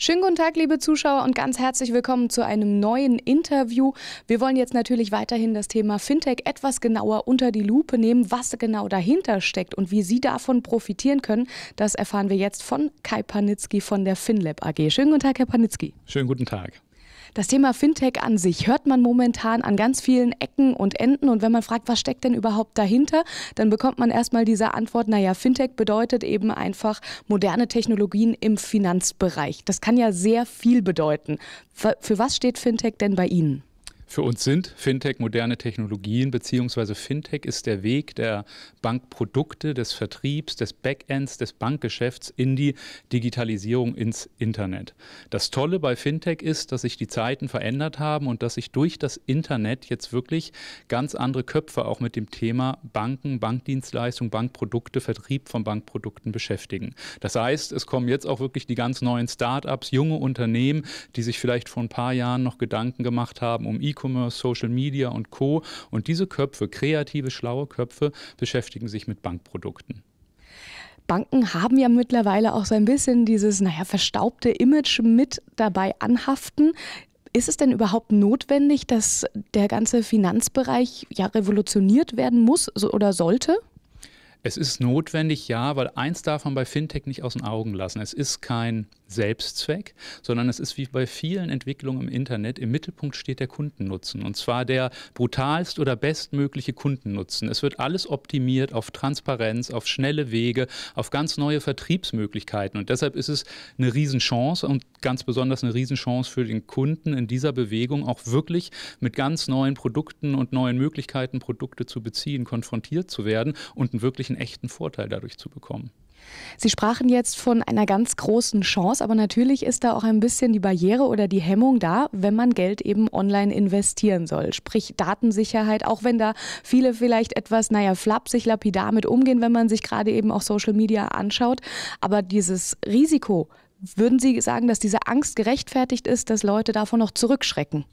Schönen guten Tag, liebe Zuschauer, und ganz herzlich willkommen zu einem neuen Interview. Wir wollen jetzt natürlich weiterhin das Thema Fintech etwas genauer unter die Lupe nehmen, was genau dahinter steckt und wie Sie davon profitieren können. Das erfahren wir jetzt von Kai Panitzki von der FinLab AG. Schönen guten Tag, Herr Panitzki. Schönen guten Tag. Das Thema Fintech an sich hört man momentan an ganz vielen Ecken und Enden. Und wenn man fragt, was steckt denn überhaupt dahinter, dann bekommt man erstmal diese Antwort, naja, Fintech bedeutet eben einfach moderne Technologien im Finanzbereich. Das kann ja sehr viel bedeuten. Für was steht Fintech denn bei Ihnen? Für uns sind Fintech moderne Technologien, beziehungsweise Fintech ist der Weg der Bankprodukte, des Vertriebs, des Backends, des Bankgeschäfts in die Digitalisierung ins Internet. Das Tolle bei Fintech ist, dass sich die Zeiten verändert haben und dass sich durch das Internet jetzt wirklich ganz andere Köpfe auch mit dem Thema Banken, Bankdienstleistungen, Bankprodukte, Vertrieb von Bankprodukten beschäftigen. Das heißt, es kommen jetzt auch wirklich die ganz neuen Startups, junge Unternehmen, die sich vielleicht vor ein paar Jahren noch Gedanken gemacht haben um E E-Commerce, Social Media und Co. Und diese Köpfe, kreative, schlaue Köpfe, beschäftigen sich mit Bankprodukten. Banken haben ja mittlerweile auch so ein bisschen dieses, naja, verstaubte Image mit dabei anhaften. Ist es denn überhaupt notwendig, dass der ganze Finanzbereich ja revolutioniert werden muss oder sollte? Es ist notwendig, ja, weil eins darf man bei Fintech nicht aus den Augen lassen. Es ist kein Selbstzweck, sondern es ist wie bei vielen Entwicklungen im Internet, im Mittelpunkt steht der Kundennutzen und zwar der brutalst oder bestmögliche Kundennutzen. Es wird alles optimiert auf Transparenz, auf schnelle Wege, auf ganz neue Vertriebsmöglichkeiten und deshalb ist es eine Riesenchance und ganz besonders eine Riesenchance für den Kunden in dieser Bewegung auch wirklich mit ganz neuen Produkten und neuen Möglichkeiten, Produkte zu beziehen, konfrontiert zu werden und einen wirklichen echten Vorteil dadurch zu bekommen. Sie sprachen jetzt von einer ganz großen Chance, aber natürlich ist da auch ein bisschen die Barriere oder die Hemmung da, wenn man Geld eben online investieren soll. Sprich Datensicherheit, auch wenn da viele vielleicht etwas, naja, flapsig, lapidar mit umgehen, wenn man sich gerade eben auch Social Media anschaut. Aber dieses Risiko, würden Sie sagen, dass diese Angst gerechtfertigt ist, dass Leute davon noch zurückschrecken?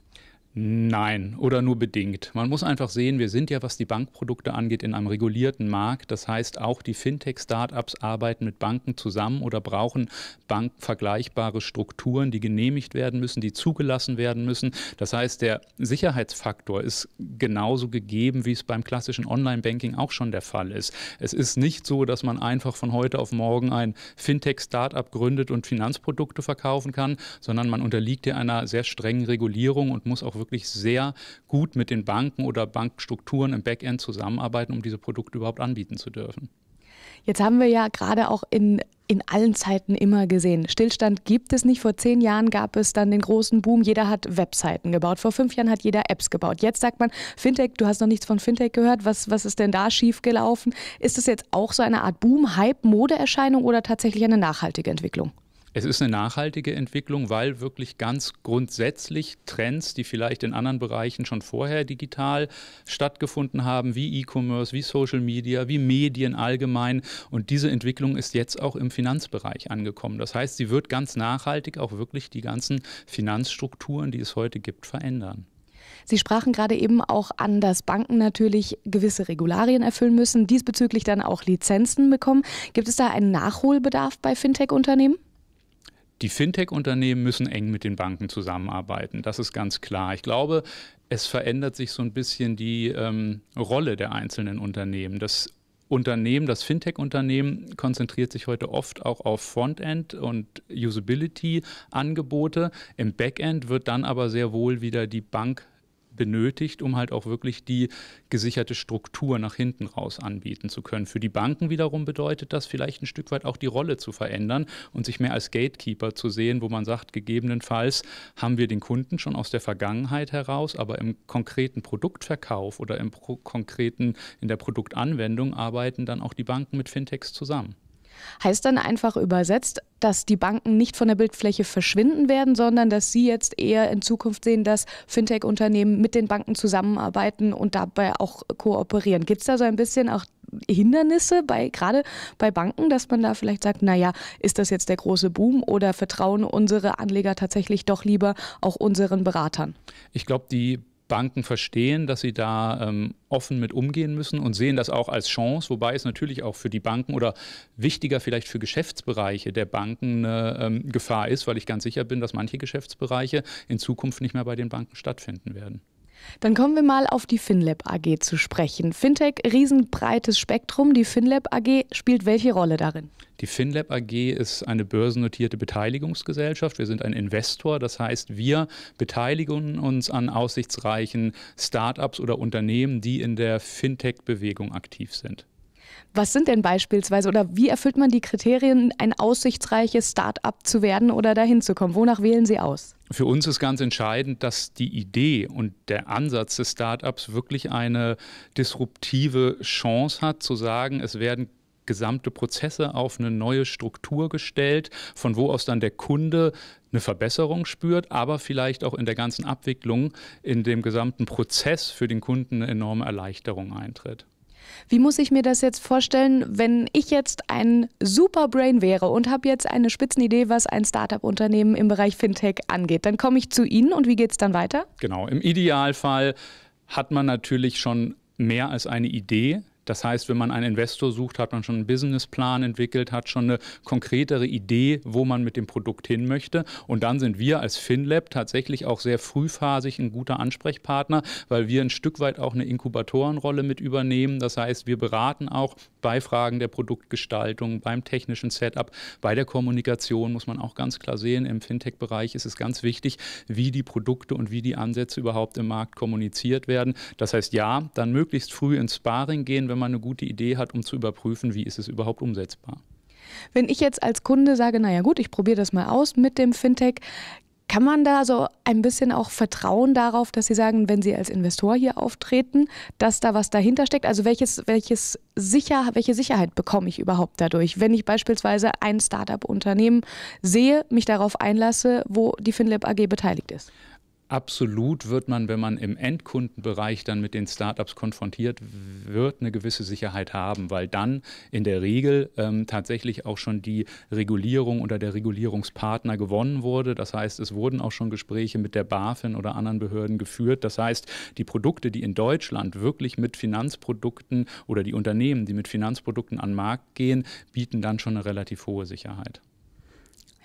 Nein, oder nur bedingt. Man muss einfach sehen, wir sind ja, was die Bankprodukte angeht, in einem regulierten Markt. Das heißt, auch die Fintech-Startups arbeiten mit Banken zusammen oder brauchen bankvergleichbare Strukturen, die genehmigt werden müssen, die zugelassen werden müssen. Das heißt, der Sicherheitsfaktor ist genauso gegeben, wie es beim klassischen Online-Banking auch schon der Fall ist. Es ist nicht so, dass man einfach von heute auf morgen ein Fintech-Startup gründet und Finanzprodukte verkaufen kann, sondern man unterliegt ja einer sehr strengen Regulierung und muss auch wirklich wirklich sehr gut mit den Banken oder Bankstrukturen im Backend zusammenarbeiten, um diese Produkte überhaupt anbieten zu dürfen. Jetzt haben wir ja gerade auch in, in allen Zeiten immer gesehen, Stillstand gibt es nicht. Vor zehn Jahren gab es dann den großen Boom, jeder hat Webseiten gebaut. Vor fünf Jahren hat jeder Apps gebaut. Jetzt sagt man, Fintech, du hast noch nichts von Fintech gehört, was, was ist denn da schiefgelaufen? Ist es jetzt auch so eine Art Boom, Hype, Modeerscheinung oder tatsächlich eine nachhaltige Entwicklung? Es ist eine nachhaltige Entwicklung, weil wirklich ganz grundsätzlich Trends, die vielleicht in anderen Bereichen schon vorher digital stattgefunden haben, wie E-Commerce, wie Social Media, wie Medien allgemein. Und diese Entwicklung ist jetzt auch im Finanzbereich angekommen. Das heißt, sie wird ganz nachhaltig auch wirklich die ganzen Finanzstrukturen, die es heute gibt, verändern. Sie sprachen gerade eben auch an, dass Banken natürlich gewisse Regularien erfüllen müssen, diesbezüglich dann auch Lizenzen bekommen. Gibt es da einen Nachholbedarf bei Fintech-Unternehmen? die Fintech-Unternehmen müssen eng mit den Banken zusammenarbeiten. Das ist ganz klar. Ich glaube, es verändert sich so ein bisschen die ähm, Rolle der einzelnen Unternehmen. Das Unternehmen, das Fintech-Unternehmen konzentriert sich heute oft auch auf Frontend- und Usability-Angebote. Im Backend wird dann aber sehr wohl wieder die Bank benötigt, um halt auch wirklich die gesicherte Struktur nach hinten raus anbieten zu können. Für die Banken wiederum bedeutet das vielleicht ein Stück weit auch die Rolle zu verändern und sich mehr als Gatekeeper zu sehen, wo man sagt, gegebenenfalls haben wir den Kunden schon aus der Vergangenheit heraus, aber im konkreten Produktverkauf oder im pro konkreten in der Produktanwendung arbeiten dann auch die Banken mit Fintechs zusammen. Heißt dann einfach übersetzt, dass die Banken nicht von der Bildfläche verschwinden werden, sondern dass sie jetzt eher in Zukunft sehen, dass Fintech-Unternehmen mit den Banken zusammenarbeiten und dabei auch kooperieren. Gibt es da so ein bisschen auch Hindernisse bei gerade bei Banken, dass man da vielleicht sagt, naja, ist das jetzt der große Boom oder vertrauen unsere Anleger tatsächlich doch lieber auch unseren Beratern? Ich glaube, die Banken verstehen, dass sie da ähm, offen mit umgehen müssen und sehen das auch als Chance, wobei es natürlich auch für die Banken oder wichtiger vielleicht für Geschäftsbereiche der Banken eine ähm, Gefahr ist, weil ich ganz sicher bin, dass manche Geschäftsbereiche in Zukunft nicht mehr bei den Banken stattfinden werden. Dann kommen wir mal auf die FinLab AG zu sprechen. Fintech, riesenbreites Spektrum. Die FinLab AG spielt welche Rolle darin? Die FinLab AG ist eine börsennotierte Beteiligungsgesellschaft. Wir sind ein Investor, das heißt, wir beteiligen uns an aussichtsreichen Startups oder Unternehmen, die in der Fintech-Bewegung aktiv sind. Was sind denn beispielsweise oder wie erfüllt man die Kriterien, ein aussichtsreiches Startup zu werden oder dahin zu kommen? Wonach wählen Sie aus? für uns ist ganz entscheidend, dass die Idee und der Ansatz des Startups wirklich eine disruptive Chance hat, zu sagen, es werden gesamte Prozesse auf eine neue Struktur gestellt, von wo aus dann der Kunde eine Verbesserung spürt, aber vielleicht auch in der ganzen Abwicklung, in dem gesamten Prozess für den Kunden eine enorme Erleichterung eintritt. Wie muss ich mir das jetzt vorstellen, wenn ich jetzt ein Superbrain wäre und habe jetzt eine Spitzenidee, was ein Startup-Unternehmen im Bereich Fintech angeht? Dann komme ich zu Ihnen und wie geht es dann weiter? Genau, im Idealfall hat man natürlich schon mehr als eine Idee das heißt, wenn man einen Investor sucht, hat man schon einen Businessplan entwickelt, hat schon eine konkretere Idee, wo man mit dem Produkt hin möchte. Und dann sind wir als FinLab tatsächlich auch sehr frühphasig ein guter Ansprechpartner, weil wir ein Stück weit auch eine Inkubatorenrolle mit übernehmen. Das heißt, wir beraten auch bei Fragen der Produktgestaltung, beim technischen Setup, bei der Kommunikation muss man auch ganz klar sehen, im Fintech-Bereich ist es ganz wichtig, wie die Produkte und wie die Ansätze überhaupt im Markt kommuniziert werden. Das heißt, ja, dann möglichst früh ins Sparring gehen, wenn wenn man eine gute Idee hat, um zu überprüfen, wie ist es überhaupt umsetzbar. Wenn ich jetzt als Kunde sage, naja gut, ich probiere das mal aus mit dem Fintech, kann man da so ein bisschen auch vertrauen darauf, dass Sie sagen, wenn Sie als Investor hier auftreten, dass da was dahinter steckt? Also welches, welches sicher, welche Sicherheit bekomme ich überhaupt dadurch, wenn ich beispielsweise ein Startup-Unternehmen sehe, mich darauf einlasse, wo die FinLab AG beteiligt ist? absolut wird man, wenn man im Endkundenbereich dann mit den Startups konfrontiert wird, eine gewisse Sicherheit haben, weil dann in der Regel ähm, tatsächlich auch schon die Regulierung oder der Regulierungspartner gewonnen wurde. Das heißt, es wurden auch schon Gespräche mit der BaFin oder anderen Behörden geführt. Das heißt, die Produkte, die in Deutschland wirklich mit Finanzprodukten oder die Unternehmen, die mit Finanzprodukten an den Markt gehen, bieten dann schon eine relativ hohe Sicherheit.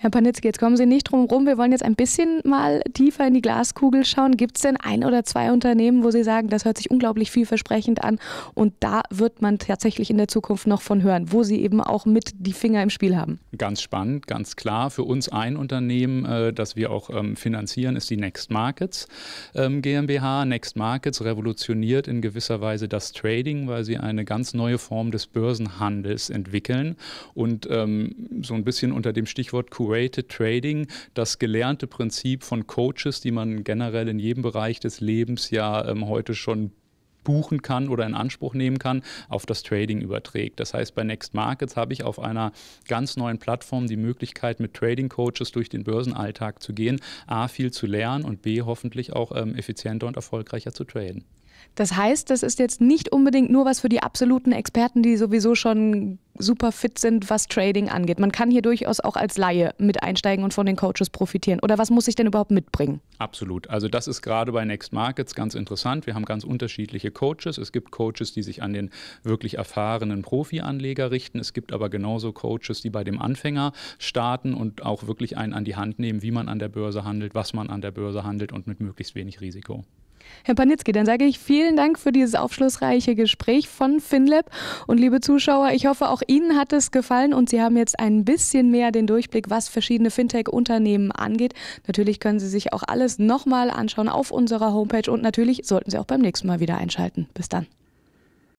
Herr Panitzki, jetzt kommen Sie nicht drum rum. Wir wollen jetzt ein bisschen mal tiefer in die Glaskugel schauen. Gibt es denn ein oder zwei Unternehmen, wo Sie sagen, das hört sich unglaublich vielversprechend an und da wird man tatsächlich in der Zukunft noch von hören, wo Sie eben auch mit die Finger im Spiel haben? Ganz spannend, ganz klar. Für uns ein Unternehmen, äh, das wir auch ähm, finanzieren, ist die Next Markets ähm, GmbH. Next Markets revolutioniert in gewisser Weise das Trading, weil sie eine ganz neue Form des Börsenhandels entwickeln und ähm, so ein bisschen unter dem Stichwort Kur Accelerated Trading, das gelernte Prinzip von Coaches, die man generell in jedem Bereich des Lebens ja ähm, heute schon buchen kann oder in Anspruch nehmen kann, auf das Trading überträgt. Das heißt, bei Next Markets habe ich auf einer ganz neuen Plattform die Möglichkeit, mit Trading Coaches durch den Börsenalltag zu gehen, a viel zu lernen und b hoffentlich auch ähm, effizienter und erfolgreicher zu traden. Das heißt, das ist jetzt nicht unbedingt nur was für die absoluten Experten, die sowieso schon super fit sind, was Trading angeht. Man kann hier durchaus auch als Laie mit einsteigen und von den Coaches profitieren. Oder was muss ich denn überhaupt mitbringen? Absolut. Also das ist gerade bei Next Markets ganz interessant. Wir haben ganz unterschiedliche Coaches. Es gibt Coaches, die sich an den wirklich erfahrenen Profi-Anleger richten. Es gibt aber genauso Coaches, die bei dem Anfänger starten und auch wirklich einen an die Hand nehmen, wie man an der Börse handelt, was man an der Börse handelt und mit möglichst wenig Risiko. Herr Panitzki, dann sage ich vielen Dank für dieses aufschlussreiche Gespräch von FinLab. Und liebe Zuschauer, ich hoffe, auch Ihnen hat es gefallen und Sie haben jetzt ein bisschen mehr den Durchblick, was verschiedene Fintech-Unternehmen angeht. Natürlich können Sie sich auch alles nochmal anschauen auf unserer Homepage und natürlich sollten Sie auch beim nächsten Mal wieder einschalten. Bis dann.